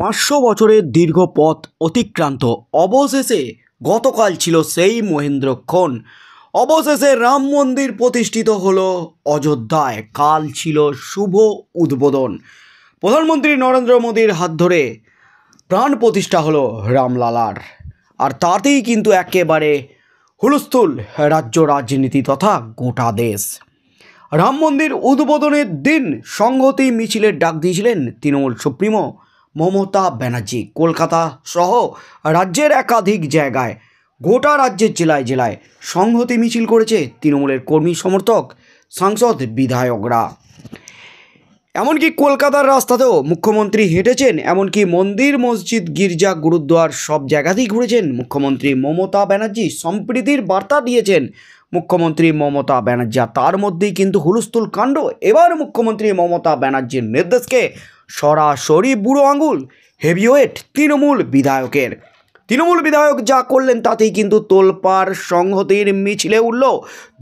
পাঁচশো বছরের দীর্ঘ পথ অতিক্রান্ত অবশেষে গতকাল ছিল সেই মহেন্দ্রক্ষণ অবশেষে রাম মন্দির প্রতিষ্ঠিত হলো অযোধ্যায় কাল ছিল শুভ উদ্বোধন প্রধানমন্ত্রী নরেন্দ্র মোদীর হাত ধরে প্রাণ প্রতিষ্ঠা হলো রামলালার আর তাতেই কিন্তু একেবারে হুলস্থুল রাজ্য রাজনীতি তথা গোটা দেশ রাম মন্দির উদ্বোধনের দিন সংহতি মিছিলের ডাক দিয়েছিলেন তৃণমূল সুপ্রিমো মমতা ব্যানার্জি কলকাতা সহ রাজ্যের একাধিক জায়গায় গোটা রাজ্যের জেলায় জেলায় সংহতি মিছিল করেছে তৃণমূলের কর্মী সমর্থক সাংসদ বিধায়করা এমনকি কলকাতার রাস্তাতেও মুখ্যমন্ত্রী হেঁটেছেন এমনকি মন্দির মসজিদ গির্জা গুরুদ্বার সব জায়গাতেই ঘুরেছেন মুখ্যমন্ত্রী মমতা ব্যানার্জি সম্প্রীতির বার্তা দিয়েছেন মুখ্যমন্ত্রী মমতা ব্যানার্জি তার মধ্যেই কিন্তু হুলস্থুল কাণ্ড এবার মুখ্যমন্ত্রী মমতা ব্যানার্জির নির্দেশকে সরাসরি বুড়ো আঙুল হেভিওয়েট তৃণমূল বিধায়কের তৃণমূল বিধায়ক যা করলেন তাতেই কিন্তু তোলপাড় সংহতির মিছিলে উঠল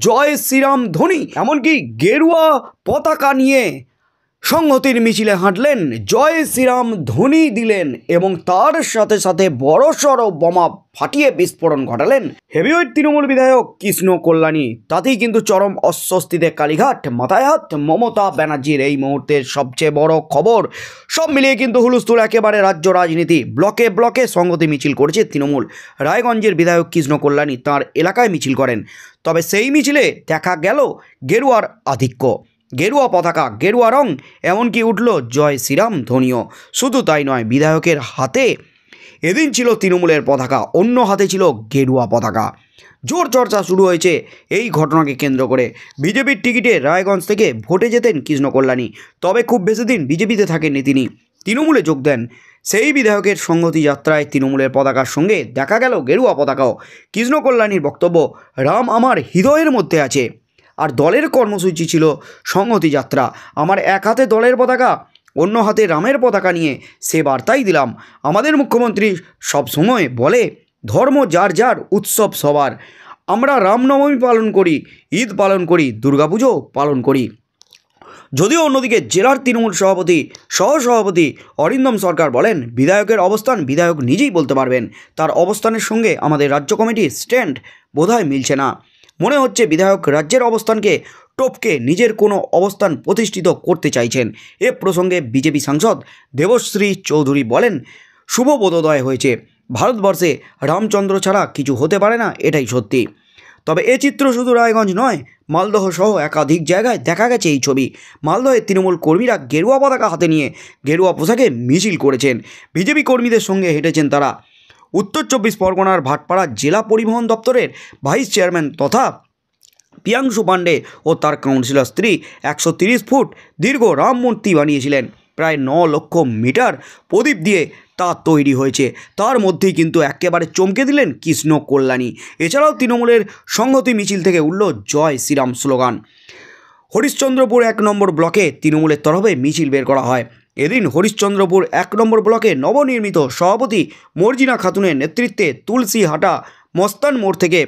জয় শ্রীরাম ধোনি এমনকি গেরুয়া পতাকা নিয়ে সংহতির মিছিলে হাঁটলেন জয় শ্রীরাম ধ্বনি দিলেন এবং তার সাথে সাথে বড়সড় বোমা ফাটিয়ে বিস্ফোরণ ঘটালেন হেভিওয়েট তৃণমূল বিধায়ক কৃষ্ণ কল্যাণী তাতেই কিন্তু চরম অস্বস্তিতে কালীঘাট মাথায় হাত মমতা ব্যানার্জির এই মুহূর্তের সবচেয়ে বড় খবর সব মিলিয়ে কিন্তু হুলুস্থুল একেবারে রাজ্য রাজনীতি ব্লকে ব্লকে সংহতি মিছিল করেছে তৃণমূল রায়গঞ্জের বিধায়ক কৃষ্ণ কল্যাণী তাঁর এলাকায় মিছিল করেন তবে সেই মিছিলে দেখা গেল গেরুয়ার আধিক্য গেরুয়া পতাকা গেরুয়া রং এমনকি উঠল জয় শ্রীরাম ধনীয় শুধু তাই নয় বিধায়কের হাতে এদিন ছিল তৃণমূলের পতাকা অন্য হাতে ছিল গেরুয়া পতাকা জোর চর্চা শুরু হয়েছে এই ঘটনাকে কেন্দ্র করে বিজেপির টিকিটে রায়গঞ্জ থেকে ভোটে যেতেন কৃষ্ণ কল্যাণী তবে খুব বেশি দিন বিজেপিতে থাকেননি তিনি তৃণমূলে যোগ দেন সেই বিধায়কের সংহতি যাত্রায় তৃণমূলের পতাকার সঙ্গে দেখা গেল গেরুয়া পতাকাও কৃষ্ণ কল্যাণীর বক্তব্য রাম আমার হৃদয়ের মধ্যে আছে আর দলের কর্মসূচি ছিল সংহতি যাত্রা আমার এক হাতে দলের পতাকা অন্য হাতে রামের পতাকা নিয়ে সে বার্তাই দিলাম আমাদের মুখ্যমন্ত্রী সবসময় বলে ধর্ম যার যার উৎসব সবার আমরা রামনবমী পালন করি ঈদ পালন করি দুর্গাপুজো পালন করি যদিও অন্যদিকে জেলার তৃণমূল সভাপতি সহসভাপতি অরিন্দম সরকার বলেন বিধায়কের অবস্থান বিধায়ক নিজেই বলতে পারবেন তার অবস্থানের সঙ্গে আমাদের রাজ্য কমিটির স্ট্যান্ড বোধহয় মিলছে না মনে হচ্ছে বিধায়ক রাজ্যের অবস্থানকে টপকে নিজের কোনো অবস্থান প্রতিষ্ঠিত করতে চাইছেন এ প্রসঙ্গে বিজেপি সাংসদ দেবশ্রী চৌধুরী বলেন শুভ বোধোদয় হয়েছে ভারতবর্ষে রামচন্দ্র ছাড়া কিছু হতে পারে না এটাই সত্যি তবে এ চিত্র শুধু রায়গঞ্জ নয় মালদহ সহ একাধিক জায়গায় দেখা গেছে এই ছবি মালদহের তৃণমূল কর্মীরা গেরুয়া পতাকা হাতে নিয়ে গেরুয়া পোশাকে মিছিল করেছেন বিজেপি কর্মীদের সঙ্গে হেঁটেছেন তারা উত্তর চব্বিশ পরগনার ভাটপাড়া জেলা পরিবহন দপ্তরের ভাইস চেয়ারম্যান তথা প্রিয়াংশু পাণ্ডে ও তার কাউন্সিলর স্ত্রী একশো ফুট দীর্ঘ রাম মূর্তি বানিয়েছিলেন প্রায় ন লক্ষ মিটার প্রদীপ দিয়ে তা তৈরি হয়েছে তার মধ্যেই কিন্তু একেবারে চমকে দিলেন কৃষ্ণ কল্যাণী এছাড়াও তৃণমূলের সংহতি মিছিল থেকে উঠল জয় শ্রীরাম স্লোগান হরিশ্চন্দ্রপুর এক নম্বর ব্লকে তৃণমূলের তরফে মিছিল বের করা হয় এদিন হরিশ্চন্দ্রপুর এক নম্বর ব্লকে নবনির্মিত সভাপতি মর্জিনা খাতুনের নেতৃত্বে তুলসী হাটা মস্তান মোড় থেকে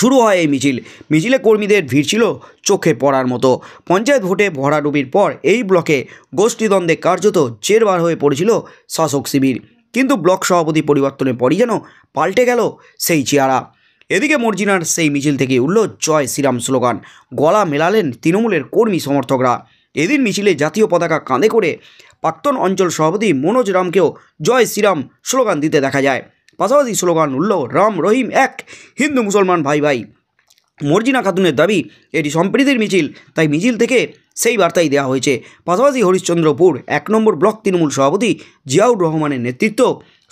শুরু হয় এই মিছিল মিছিলে কর্মীদের ভিড় ছিল চোখে পড়ার মতো পঞ্চায়েত ভোটে ভরাডুবির পর এই ব্লকে গোষ্ঠীদ্বন্দ্বে কার্যত জেরবার হয়ে পড়েছিল শাসক শিবির কিন্তু ব্লক সভাপতি পরিবর্তনের পরই যেন পাল্টে গেল সেই চেহারা এদিকে মর্জিনার সেই মিছিল থেকে উঠল জয় শ্রীরাম স্লোগান গলা মেলালেন তৃণমূলের কর্মী সমর্থকরা এদিন মিছিলে জাতীয় পতাকা কাঁধে করে প্রাক্তন অঞ্চল সভাপতি মনোজ রামকেও জয় শ্রীরাম স্লোগান দিতে দেখা যায় পাশাপাশি স্লোগান উল্ল রাম রহিম এক হিন্দু মুসলমান ভাই ভাই মর্জিনা খাতুনের দাবি এটি সম্প্রীতির মিছিল তাই মিছিল থেকে সেই বার্তাই দেওয়া হয়েছে পাশাপাশি হরিশ্চন্দ্রপুর এক নম্বর ব্লক তৃণমূল সভাপতি জিয়াউর রহমানের নেতৃত্ব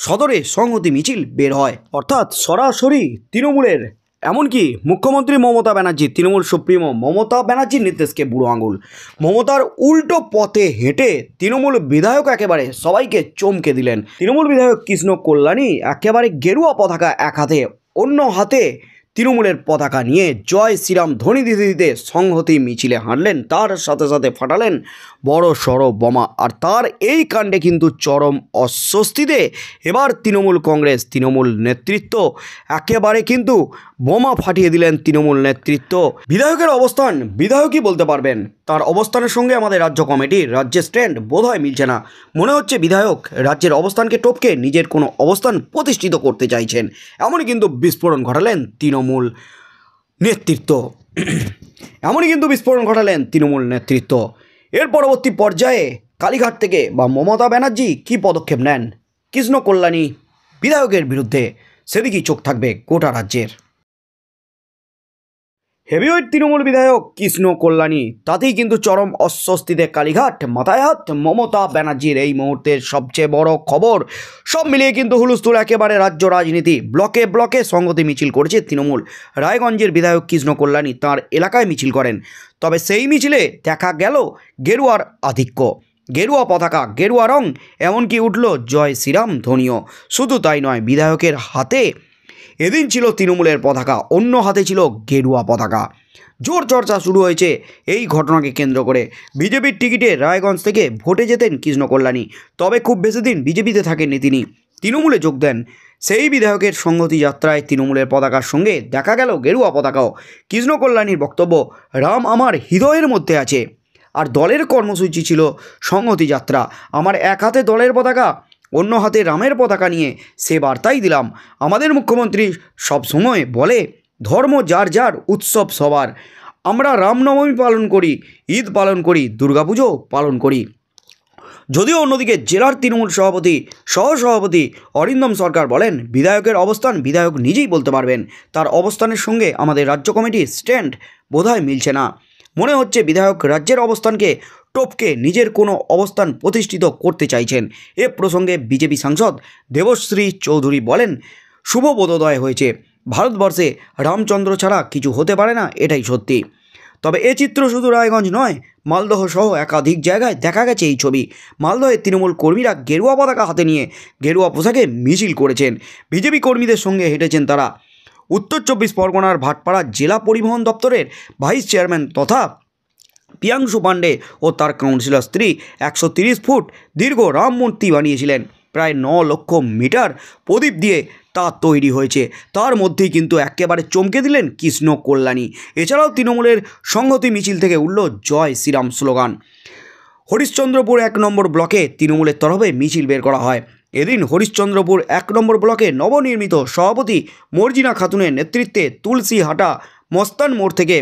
সদরে সংহতি মিছিল বের হয় অর্থাৎ সরাসরি তৃণমূলের এমনকি মুখ্যমন্ত্রী মমতা ব্যানার্জি তৃণমূল সুপ্রিমো মমতা ব্যানার্জির নির্দেশকে বুড়ো আঙুল মমতার উল্টো পথে হেঁটে তৃণমূল বিধায়ক একেবারে সবাইকে চমকে দিলেন তৃণমূল বিধায়ক কৃষ্ণ কল্যাণী একেবারে গেরুয়া পতাকা এক হাতে অন্য হাতে তৃণমূলের পতাকা নিয়ে জয় শ্রীরাম ধনী দিতে দিতে সংহতি মিছিলে হাঁটলেন তার সাথে সাথে ফাটালেন বড় সড়ো বোমা আর তার এই কাণ্ডে কিন্তু চরম অস্বস্তিতে এবার তৃণমূল কংগ্রেস তৃণমূল নেতৃত্ব একেবারে কিন্তু বোমা ফাটিয়ে দিলেন তৃণমূল নেতৃত্ব বিধায়কের অবস্থান বিধায়কই বলতে পারবেন তার অবস্থানের সঙ্গে আমাদের রাজ্য কমিটির রাজ্যের স্ট্যান্ড বোধহয় মিলছে না মনে হচ্ছে বিধায়ক রাজ্যের অবস্থানকে টপকে নিজের কোনো অবস্থান প্রতিষ্ঠিত করতে চাইছেন এমনই কিন্তু বিস্ফোরণ ঘটালেন তৃণমূল নেতৃত্ব এমনই কিন্তু বিস্ফোরণ ঘটালেন তৃণমূল নেতৃত্ব এর পরবর্তী পর্যায়ে কালীঘাট থেকে বা মমতা ব্যানার্জি কী পদক্ষেপ নেন কৃষ্ণ কল্যাণী বিধায়কের বিরুদ্ধে সেদিকেই চোখ থাকবে গোটা রাজ্যের হেভিওয়েট তৃণমূল বিধায়ক কৃষ্ণ কল্যাণী তাতেই কিন্তু চরম অস্বস্তিতে কালীঘাট মাথায় হাত মমতা ব্যানার্জির এই মুহূর্তের সবচেয়ে বড় খবর সব মিলিয়ে কিন্তু হুলুস্থুল একেবারে রাজ্য রাজনীতি ব্লকে ব্লকে সঙ্গতি মিছিল করেছে তৃণমূল রায়গঞ্জের বিধায়ক কৃষ্ণ কল্যাণী তাঁর এলাকায় মিছিল করেন তবে সেই মিছিলে দেখা গেল গেরুয়ার আধিক্য গেরুয়া পতাকা গেরুয়া রং এমনকি উঠল জয় শ্রীরাম ধনীয় শুধু তাই নয় বিধায়কের হাতে এদিন ছিল তৃণমূলের পতাকা অন্য হাতে ছিল গেরুয়া পতাকা জোর চর্চা শুরু হয়েছে এই ঘটনাকে কেন্দ্র করে বিজেপির টিকিটে রায়গঞ্জ থেকে ভোটে যেতেন কৃষ্ণকল্যাণী তবে খুব বেশি দিন বিজেপিতে থাকেননি তিনি তৃণমূলে যোগ দেন সেই বিধায়কের সংহতি যাত্রায় তৃণমূলের পতাকার সঙ্গে দেখা গেল গেরুয়া পতাকাও কৃষ্ণকল্যাণীর বক্তব্য রাম আমার হৃদয়ের মধ্যে আছে আর দলের কর্মসূচি ছিল সংহতি যাত্রা আমার এক হাতে দলের পতাকা অন্য হাতে রামের পতাকা নিয়ে সে বার্তাই দিলাম আমাদের মুখ্যমন্ত্রী সবসময় বলে ধর্ম যার যার উৎসব সবার আমরা রামনবমী পালন করি ঈদ পালন করি দুর্গাপুজো পালন করি যদিও অন্যদিকে জেলার তৃণমূল সভাপতি সহসভাপতি অরিন্দম সরকার বলেন বিধায়কের অবস্থান বিধায়ক নিজেই বলতে পারবেন তার অবস্থানের সঙ্গে আমাদের রাজ্য কমিটির স্ট্যান্ড বোধহয় মিলছে না মনে হচ্ছে বিধায়ক রাজ্যের অবস্থানকে টপকে নিজের কোনো অবস্থান প্রতিষ্ঠিত করতে চাইছেন এ প্রসঙ্গে বিজেপি সাংসদ দেবশ্রী চৌধুরী বলেন শুভ বোধোদয় হয়েছে ভারতবর্ষে রামচন্দ্র ছাড়া কিছু হতে পারে না এটাই সত্যি তবে এ চিত্র শুধু রায়গঞ্জ নয় মালদহ সহ একাধিক জায়গায় দেখা গেছে এই ছবি মালদহের তৃণমূল কর্মীরা গেরুয়া পতাকা হাতে নিয়ে গেরুয়া পোশাকে মিছিল করেছেন বিজেপি কর্মীদের সঙ্গে হেঁটেছেন তারা উত্তর চব্বিশ পরগনার ভাটপাড়া জেলা পরিবহন দপ্তরের ভাইস চেয়ারম্যান তথা প্রিয়াংশু পাণ্ডে ও তার কাউন্সিলর স্ত্রী একশো ফুট দীর্ঘ রাম মূর্তি বানিয়েছিলেন প্রায় ন লক্ষ মিটার প্রদীপ দিয়ে তা তৈরি হয়েছে তার মধ্যেই কিন্তু একেবারে চমকে দিলেন কৃষ্ণ কল্যাণী এছাড়াও তৃণমূলের সংহতি মিছিল থেকে উঠল জয় শ্রীরাম স্লোগান হরিশ্চন্দ্রপুর এক নম্বর ব্লকে তৃণমূলের তরফে মিছিল বের করা হয় এদিন হরিশ্চন্দ্রপুর এক নম্বর ব্লকে নবনির্মিত সভাপতি মর্জিনা খাতুনের নেতৃত্বে তুলসী হাটা মস্তান মোড় থেকে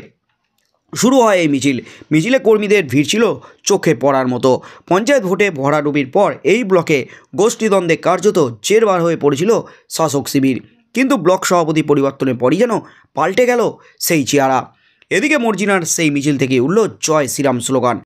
শুরু হয় এই মিছিল মিছিলে কর্মীদের ভিড় ছিল চোখে পড়ার মতো পঞ্চায়েত ভোটে ভরাডুবির পর এই ব্লকে গোষ্ঠীদ্বন্দ্বে কার্যত চেরবার হয়ে পড়েছিল শাসক শিবির কিন্তু ব্লক সভাপতি পরিবর্তনের পরই যেন পাল্টে গেল সেই চেহারা এদিকে মর্জিনার সেই মিছিল থেকে উঠল জয় শ্রীরাম স্লোগান